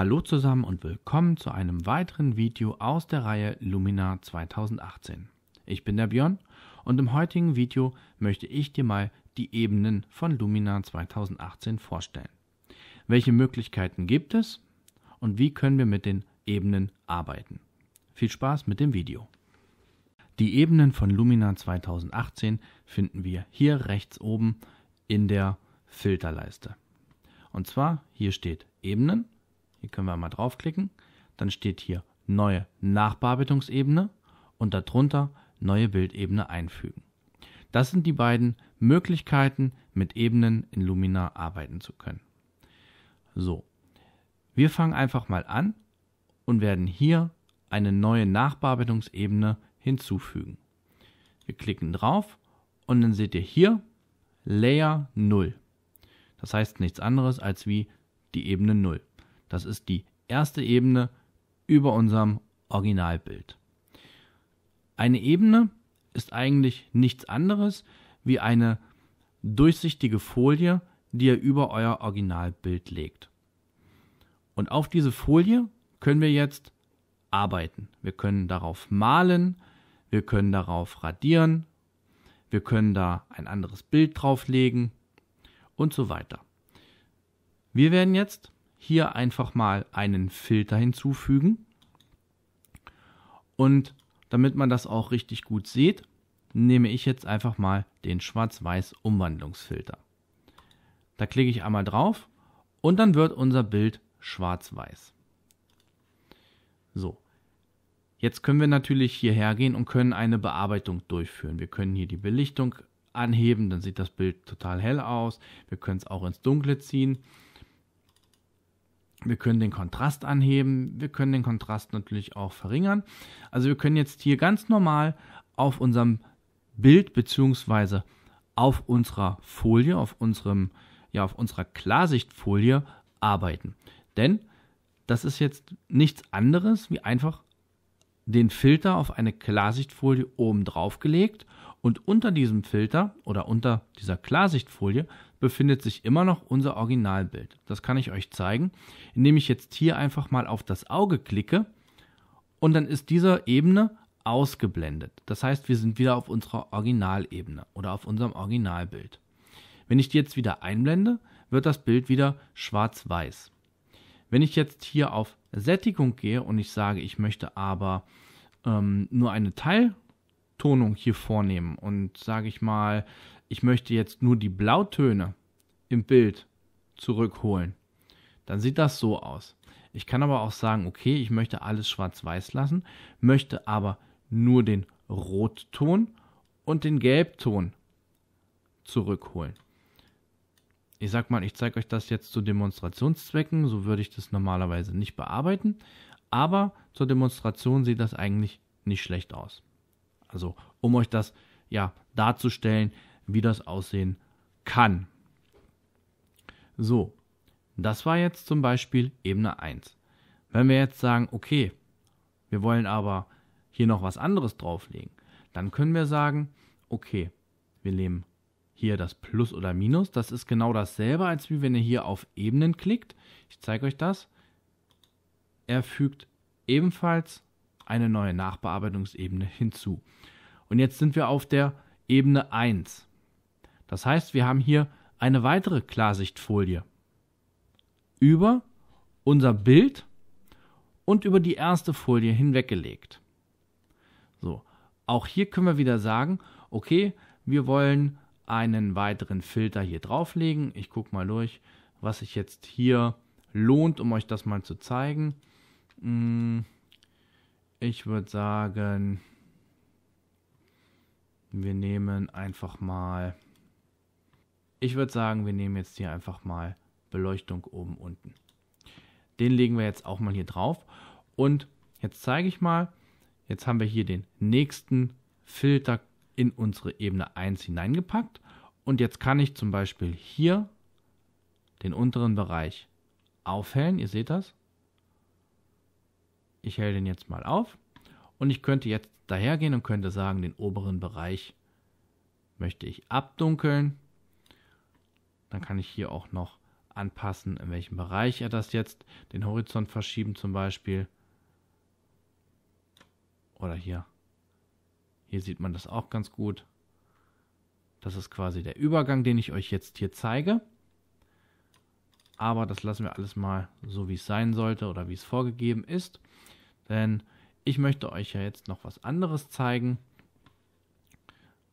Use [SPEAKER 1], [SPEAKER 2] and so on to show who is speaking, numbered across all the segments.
[SPEAKER 1] Hallo zusammen und willkommen zu einem weiteren Video aus der Reihe Luminar 2018. Ich bin der Björn und im heutigen Video möchte ich dir mal die Ebenen von Luminar 2018 vorstellen. Welche Möglichkeiten gibt es und wie können wir mit den Ebenen arbeiten? Viel Spaß mit dem Video. Die Ebenen von Luminar 2018 finden wir hier rechts oben in der Filterleiste. Und zwar hier steht Ebenen hier können wir mal draufklicken. Dann steht hier neue Nachbearbeitungsebene und darunter neue Bildebene einfügen. Das sind die beiden Möglichkeiten, mit Ebenen in Luminar arbeiten zu können. So, wir fangen einfach mal an und werden hier eine neue Nachbearbeitungsebene hinzufügen. Wir klicken drauf und dann seht ihr hier Layer 0. Das heißt nichts anderes als wie die Ebene 0. Das ist die erste Ebene über unserem Originalbild. Eine Ebene ist eigentlich nichts anderes wie eine durchsichtige Folie, die ihr über euer Originalbild legt. Und auf diese Folie können wir jetzt arbeiten. Wir können darauf malen, wir können darauf radieren, wir können da ein anderes Bild drauflegen und so weiter. Wir werden jetzt hier einfach mal einen Filter hinzufügen. Und damit man das auch richtig gut sieht, nehme ich jetzt einfach mal den Schwarz-Weiß-Umwandlungsfilter. Da klicke ich einmal drauf und dann wird unser Bild schwarz-weiß. So, jetzt können wir natürlich hierher gehen und können eine Bearbeitung durchführen. Wir können hier die Belichtung anheben, dann sieht das Bild total hell aus. Wir können es auch ins Dunkle ziehen. Wir können den Kontrast anheben, wir können den Kontrast natürlich auch verringern. Also wir können jetzt hier ganz normal auf unserem Bild bzw. auf unserer Folie, auf unserem ja auf unserer Klarsichtfolie arbeiten. Denn das ist jetzt nichts anderes wie einfach den Filter auf eine Klarsichtfolie oben drauf gelegt und unter diesem Filter oder unter dieser Klarsichtfolie befindet sich immer noch unser Originalbild. Das kann ich euch zeigen, indem ich jetzt hier einfach mal auf das Auge klicke und dann ist diese Ebene ausgeblendet. Das heißt, wir sind wieder auf unserer Originalebene oder auf unserem Originalbild. Wenn ich die jetzt wieder einblende, wird das Bild wieder schwarz-weiß. Wenn ich jetzt hier auf Sättigung gehe und ich sage, ich möchte aber ähm, nur eine Teil Betonung hier vornehmen und sage ich mal, ich möchte jetzt nur die Blautöne im Bild zurückholen, dann sieht das so aus. Ich kann aber auch sagen, okay, ich möchte alles schwarz-weiß lassen, möchte aber nur den Rotton und den Gelbton zurückholen. Ich sag mal, ich zeige euch das jetzt zu Demonstrationszwecken, so würde ich das normalerweise nicht bearbeiten, aber zur Demonstration sieht das eigentlich nicht schlecht aus. Also um euch das ja darzustellen, wie das aussehen kann. So, das war jetzt zum Beispiel Ebene 1. Wenn wir jetzt sagen, okay, wir wollen aber hier noch was anderes drauflegen, dann können wir sagen, okay, wir nehmen hier das Plus oder Minus. Das ist genau dasselbe, als wie wenn ihr hier auf Ebenen klickt. Ich zeige euch das. Er fügt ebenfalls eine neue Nachbearbeitungsebene hinzu. Und jetzt sind wir auf der Ebene 1. Das heißt, wir haben hier eine weitere Klarsichtfolie über unser Bild und über die erste Folie hinweggelegt. So, auch hier können wir wieder sagen, okay, wir wollen einen weiteren Filter hier drauflegen. Ich gucke mal durch, was sich jetzt hier lohnt, um euch das mal zu zeigen. Hm, ich würde sagen, wir nehmen einfach mal. Ich würde sagen, wir nehmen jetzt hier einfach mal Beleuchtung oben unten. Den legen wir jetzt auch mal hier drauf. Und jetzt zeige ich mal, jetzt haben wir hier den nächsten Filter in unsere Ebene 1 hineingepackt. Und jetzt kann ich zum Beispiel hier den unteren Bereich aufhellen. Ihr seht das ich hält den jetzt mal auf und ich könnte jetzt dahergehen und könnte sagen, den oberen Bereich möchte ich abdunkeln. Dann kann ich hier auch noch anpassen, in welchem Bereich er das jetzt, den Horizont verschieben zum Beispiel. Oder hier. Hier sieht man das auch ganz gut. Das ist quasi der Übergang, den ich euch jetzt hier zeige aber das lassen wir alles mal so, wie es sein sollte oder wie es vorgegeben ist. Denn ich möchte euch ja jetzt noch was anderes zeigen.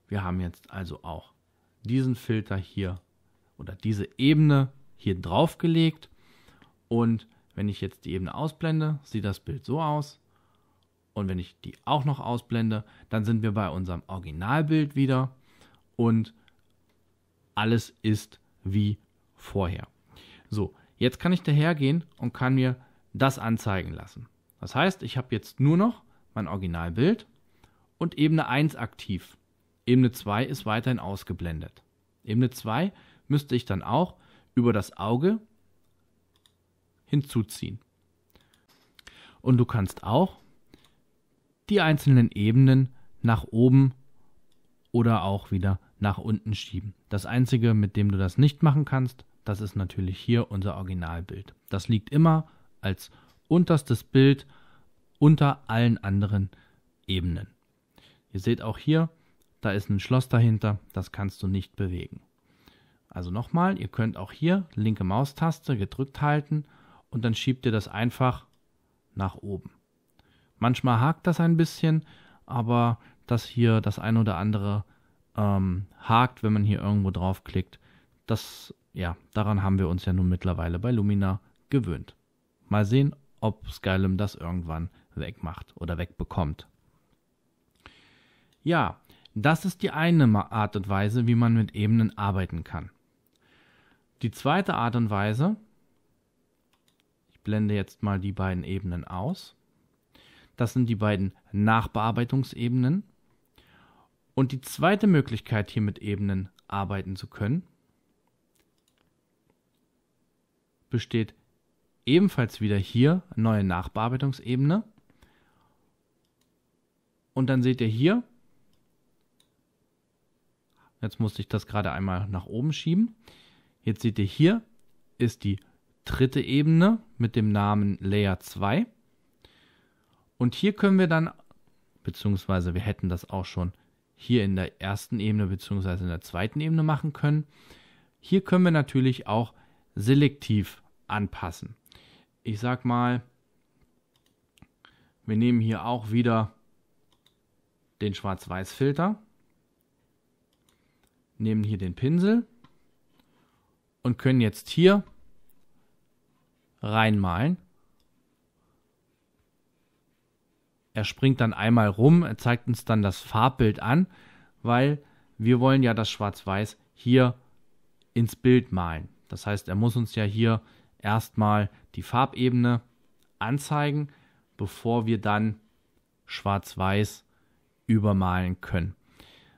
[SPEAKER 1] Wir haben jetzt also auch diesen Filter hier oder diese Ebene hier draufgelegt. Und wenn ich jetzt die Ebene ausblende, sieht das Bild so aus. Und wenn ich die auch noch ausblende, dann sind wir bei unserem Originalbild wieder und alles ist wie vorher. So, jetzt kann ich dahergehen und kann mir das anzeigen lassen. Das heißt, ich habe jetzt nur noch mein Originalbild und Ebene 1 aktiv. Ebene 2 ist weiterhin ausgeblendet. Ebene 2 müsste ich dann auch über das Auge hinzuziehen. Und du kannst auch die einzelnen Ebenen nach oben oder auch wieder nach unten schieben. Das Einzige, mit dem du das nicht machen kannst, das ist natürlich hier unser Originalbild. Das liegt immer als unterstes Bild unter allen anderen Ebenen. Ihr seht auch hier, da ist ein Schloss dahinter, das kannst du nicht bewegen. Also nochmal, ihr könnt auch hier linke Maustaste gedrückt halten und dann schiebt ihr das einfach nach oben. Manchmal hakt das ein bisschen, aber dass hier das ein oder andere ähm, hakt, wenn man hier irgendwo draufklickt, das ja, daran haben wir uns ja nun mittlerweile bei Lumina gewöhnt. Mal sehen, ob Skylum das irgendwann wegmacht oder wegbekommt. Ja, das ist die eine Art und Weise, wie man mit Ebenen arbeiten kann. Die zweite Art und Weise, ich blende jetzt mal die beiden Ebenen aus. Das sind die beiden Nachbearbeitungsebenen. Und die zweite Möglichkeit, hier mit Ebenen arbeiten zu können, besteht ebenfalls wieder hier neue Nachbearbeitungsebene. Und dann seht ihr hier, jetzt musste ich das gerade einmal nach oben schieben. Jetzt seht ihr hier ist die dritte Ebene mit dem Namen Layer 2. Und hier können wir dann, beziehungsweise wir hätten das auch schon hier in der ersten Ebene beziehungsweise in der zweiten Ebene machen können. Hier können wir natürlich auch selektiv anpassen. Ich sag mal, wir nehmen hier auch wieder den Schwarz-Weiß-Filter, nehmen hier den Pinsel und können jetzt hier reinmalen. Er springt dann einmal rum, er zeigt uns dann das Farbbild an, weil wir wollen ja das Schwarz-Weiß hier ins Bild malen. Das heißt, er muss uns ja hier erstmal die Farbebene anzeigen, bevor wir dann schwarz-weiß übermalen können.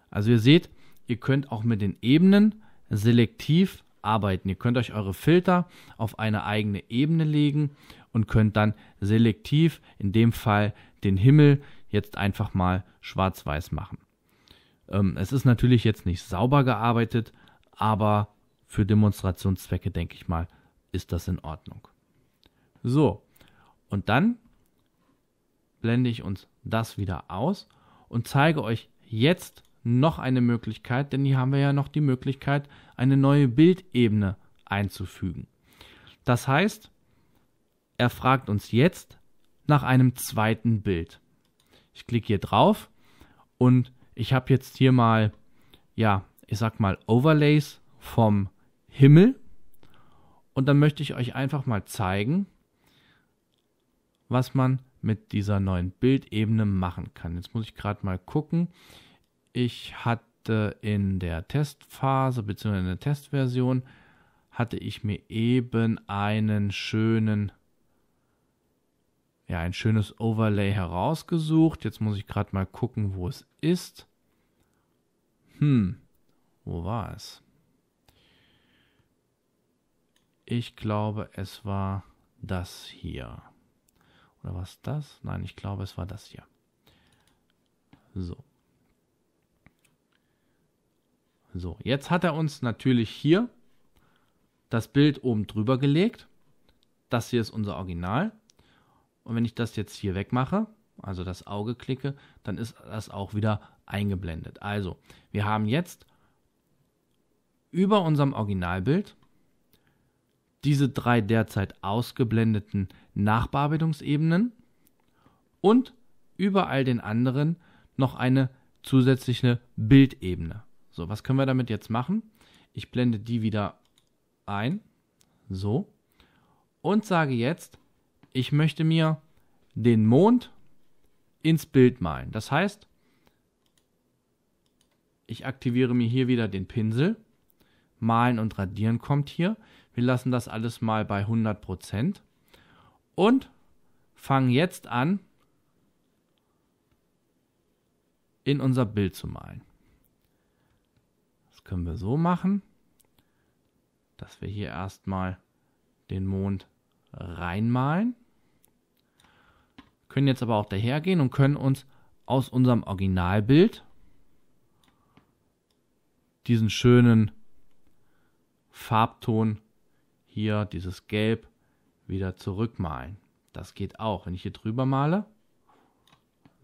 [SPEAKER 1] Also ihr seht, ihr könnt auch mit den Ebenen selektiv arbeiten. Ihr könnt euch eure Filter auf eine eigene Ebene legen und könnt dann selektiv, in dem Fall den Himmel, jetzt einfach mal schwarz-weiß machen. Ähm, es ist natürlich jetzt nicht sauber gearbeitet, aber für Demonstrationszwecke, denke ich mal, ist das in Ordnung. So, und dann blende ich uns das wieder aus und zeige euch jetzt noch eine Möglichkeit, denn hier haben wir ja noch die Möglichkeit, eine neue Bildebene einzufügen. Das heißt, er fragt uns jetzt nach einem zweiten Bild. Ich klicke hier drauf und ich habe jetzt hier mal, ja, ich sag mal Overlays vom Himmel. Und dann möchte ich euch einfach mal zeigen, was man mit dieser neuen Bildebene machen kann. Jetzt muss ich gerade mal gucken. Ich hatte in der Testphase bzw. in der Testversion hatte ich mir eben einen schönen ja, ein schönes Overlay herausgesucht. Jetzt muss ich gerade mal gucken, wo es ist. Hm, wo war es? Ich glaube, es war das hier. Oder was das? Nein, ich glaube, es war das hier. So. So, jetzt hat er uns natürlich hier das Bild oben drüber gelegt. Das hier ist unser Original. Und wenn ich das jetzt hier wegmache, also das Auge klicke, dann ist das auch wieder eingeblendet. Also, wir haben jetzt über unserem Originalbild diese drei derzeit ausgeblendeten Nachbearbeitungsebenen und überall den anderen noch eine zusätzliche Bildebene. So, was können wir damit jetzt machen? Ich blende die wieder ein, so, und sage jetzt, ich möchte mir den Mond ins Bild malen. Das heißt, ich aktiviere mir hier wieder den Pinsel Malen und Radieren kommt hier. Wir lassen das alles mal bei 100% und fangen jetzt an, in unser Bild zu malen. Das können wir so machen, dass wir hier erstmal den Mond reinmalen. Können jetzt aber auch dahergehen und können uns aus unserem Originalbild diesen schönen Farbton hier dieses Gelb wieder zurückmalen. Das geht auch. Wenn ich hier drüber male,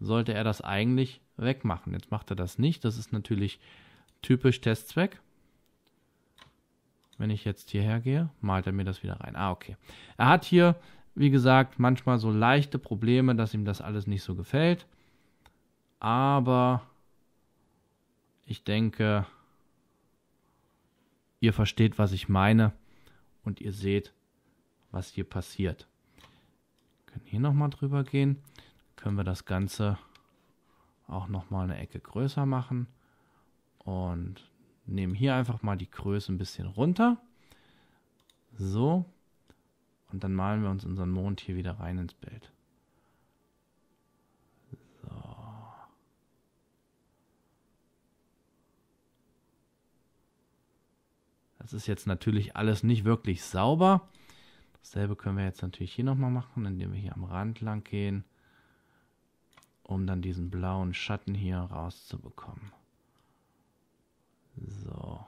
[SPEAKER 1] sollte er das eigentlich wegmachen. Jetzt macht er das nicht. Das ist natürlich typisch Testzweck. Wenn ich jetzt hierher gehe, malt er mir das wieder rein. Ah, okay. Er hat hier, wie gesagt, manchmal so leichte Probleme, dass ihm das alles nicht so gefällt. Aber ich denke, ihr versteht, was ich meine und ihr seht, was hier passiert. Wir können hier nochmal drüber gehen. Können wir das Ganze auch nochmal eine Ecke größer machen und nehmen hier einfach mal die Größe ein bisschen runter. So. Und dann malen wir uns unseren Mond hier wieder rein ins Bild. Das ist jetzt natürlich alles nicht wirklich sauber. Dasselbe können wir jetzt natürlich hier nochmal machen, indem wir hier am Rand lang gehen, um dann diesen blauen Schatten hier rauszubekommen. So.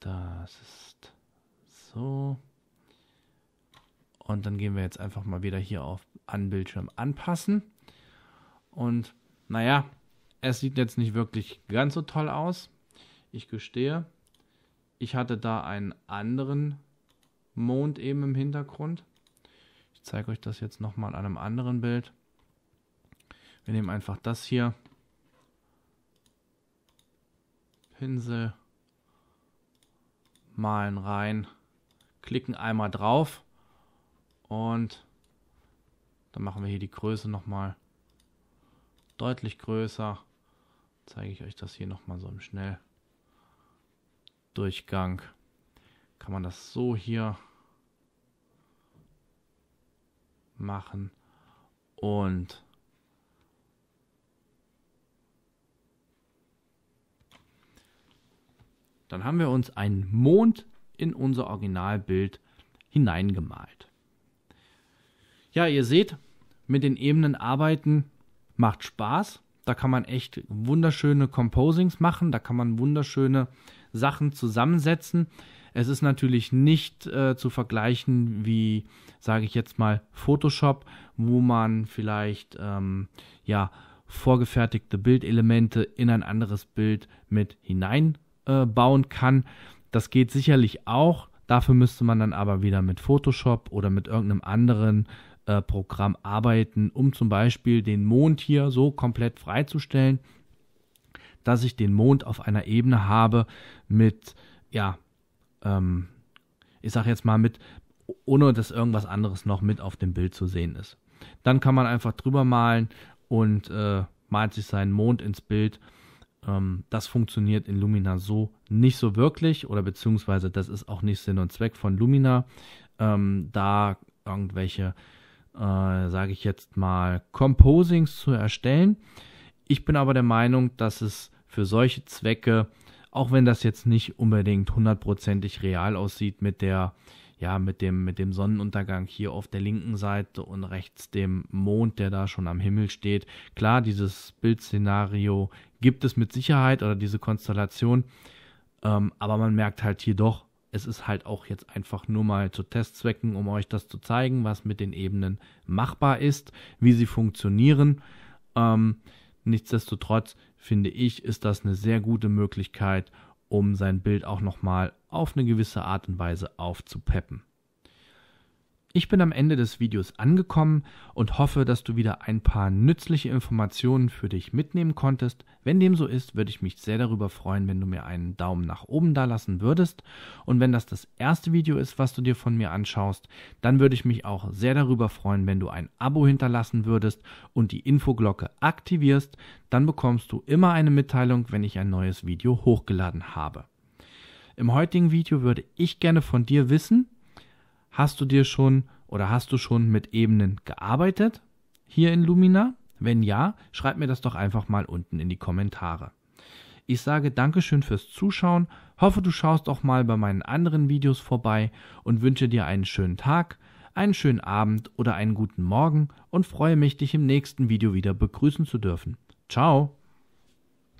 [SPEAKER 1] Das ist so. Und dann gehen wir jetzt einfach mal wieder hier auf An Bildschirm anpassen. Und naja, es sieht jetzt nicht wirklich ganz so toll aus. Ich gestehe. Ich hatte da einen anderen Mond eben im Hintergrund. Ich zeige euch das jetzt nochmal an einem anderen Bild. Wir nehmen einfach das hier. Pinsel malen rein, klicken einmal drauf und dann machen wir hier die Größe nochmal deutlich größer. Zeige ich euch das hier nochmal so im Schnelldurchgang. Kann man das so hier machen. Und dann haben wir uns einen Mond in unser Originalbild hineingemalt. Ja, ihr seht, mit den Ebenen arbeiten macht Spaß. Da kann man echt wunderschöne Composings machen, da kann man wunderschöne Sachen zusammensetzen. Es ist natürlich nicht äh, zu vergleichen wie, sage ich jetzt mal, Photoshop, wo man vielleicht ähm, ja vorgefertigte Bildelemente in ein anderes Bild mit hineinbauen äh, kann. Das geht sicherlich auch. Dafür müsste man dann aber wieder mit Photoshop oder mit irgendeinem anderen äh, Programm arbeiten, um zum Beispiel den Mond hier so komplett freizustellen, dass ich den Mond auf einer Ebene habe mit, ja, ähm, ich sag jetzt mal mit, ohne dass irgendwas anderes noch mit auf dem Bild zu sehen ist. Dann kann man einfach drüber malen und äh, malt sich seinen Mond ins Bild. Ähm, das funktioniert in Lumina so nicht so wirklich oder beziehungsweise das ist auch nicht Sinn und Zweck von Lumina, ähm, da irgendwelche äh, sage ich jetzt mal, Composings zu erstellen. Ich bin aber der Meinung, dass es für solche Zwecke, auch wenn das jetzt nicht unbedingt hundertprozentig real aussieht mit der ja, mit dem, mit dem Sonnenuntergang hier auf der linken Seite und rechts dem Mond, der da schon am Himmel steht. Klar, dieses Bildszenario gibt es mit Sicherheit oder diese Konstellation, ähm, aber man merkt halt hier doch, es ist halt auch jetzt einfach nur mal zu Testzwecken, um euch das zu zeigen, was mit den Ebenen machbar ist, wie sie funktionieren. Ähm, nichtsdestotrotz finde ich, ist das eine sehr gute Möglichkeit, um sein Bild auch nochmal auf eine gewisse Art und Weise aufzupeppen. Ich bin am Ende des Videos angekommen und hoffe, dass du wieder ein paar nützliche Informationen für dich mitnehmen konntest. Wenn dem so ist, würde ich mich sehr darüber freuen, wenn du mir einen Daumen nach oben dalassen würdest. Und wenn das das erste Video ist, was du dir von mir anschaust, dann würde ich mich auch sehr darüber freuen, wenn du ein Abo hinterlassen würdest und die Infoglocke aktivierst. Dann bekommst du immer eine Mitteilung, wenn ich ein neues Video hochgeladen habe. Im heutigen Video würde ich gerne von dir wissen, Hast du dir schon oder hast du schon mit Ebenen gearbeitet hier in Lumina? Wenn ja, schreib mir das doch einfach mal unten in die Kommentare. Ich sage Dankeschön fürs Zuschauen, hoffe du schaust auch mal bei meinen anderen Videos vorbei und wünsche dir einen schönen Tag, einen schönen Abend oder einen guten Morgen und freue mich, dich im nächsten Video wieder begrüßen zu dürfen. Ciao!